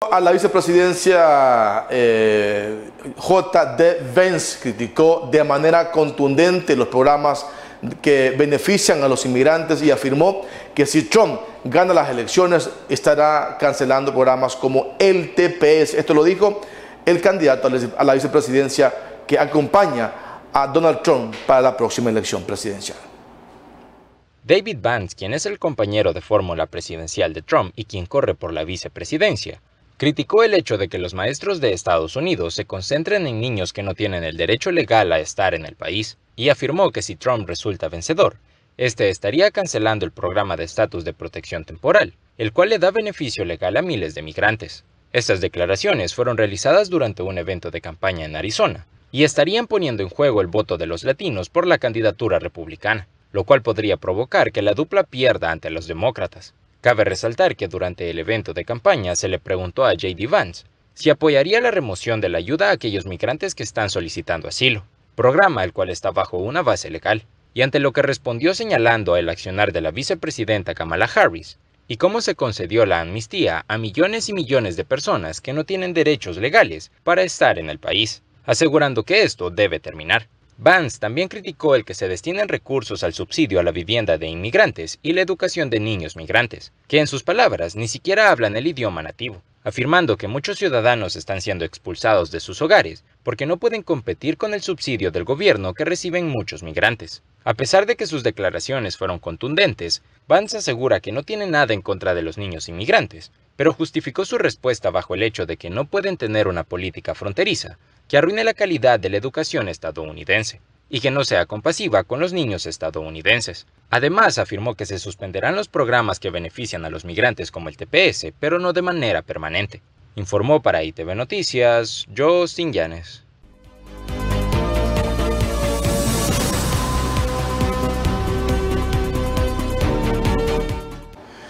A la vicepresidencia eh, J.D. Vance criticó de manera contundente los programas que benefician a los inmigrantes y afirmó que si Trump gana las elecciones estará cancelando programas como el TPS. Esto lo dijo el candidato a la vicepresidencia que acompaña a Donald Trump para la próxima elección presidencial. David Vance, quien es el compañero de fórmula presidencial de Trump y quien corre por la vicepresidencia, Criticó el hecho de que los maestros de Estados Unidos se concentren en niños que no tienen el derecho legal a estar en el país y afirmó que si Trump resulta vencedor, este estaría cancelando el programa de estatus de protección temporal, el cual le da beneficio legal a miles de migrantes. Estas declaraciones fueron realizadas durante un evento de campaña en Arizona y estarían poniendo en juego el voto de los latinos por la candidatura republicana, lo cual podría provocar que la dupla pierda ante los demócratas. Cabe resaltar que durante el evento de campaña se le preguntó a J.D. Vance si apoyaría la remoción de la ayuda a aquellos migrantes que están solicitando asilo, programa el cual está bajo una base legal, y ante lo que respondió señalando el accionar de la vicepresidenta Kamala Harris y cómo se concedió la amnistía a millones y millones de personas que no tienen derechos legales para estar en el país, asegurando que esto debe terminar. Vance también criticó el que se destinen recursos al subsidio a la vivienda de inmigrantes y la educación de niños migrantes, que en sus palabras ni siquiera hablan el idioma nativo, afirmando que muchos ciudadanos están siendo expulsados de sus hogares porque no pueden competir con el subsidio del gobierno que reciben muchos migrantes. A pesar de que sus declaraciones fueron contundentes, Vance asegura que no tiene nada en contra de los niños inmigrantes, pero justificó su respuesta bajo el hecho de que no pueden tener una política fronteriza, que arruine la calidad de la educación estadounidense y que no sea compasiva con los niños estadounidenses. Además, afirmó que se suspenderán los programas que benefician a los migrantes como el TPS, pero no de manera permanente. Informó para ITV Noticias, Justin Llanes.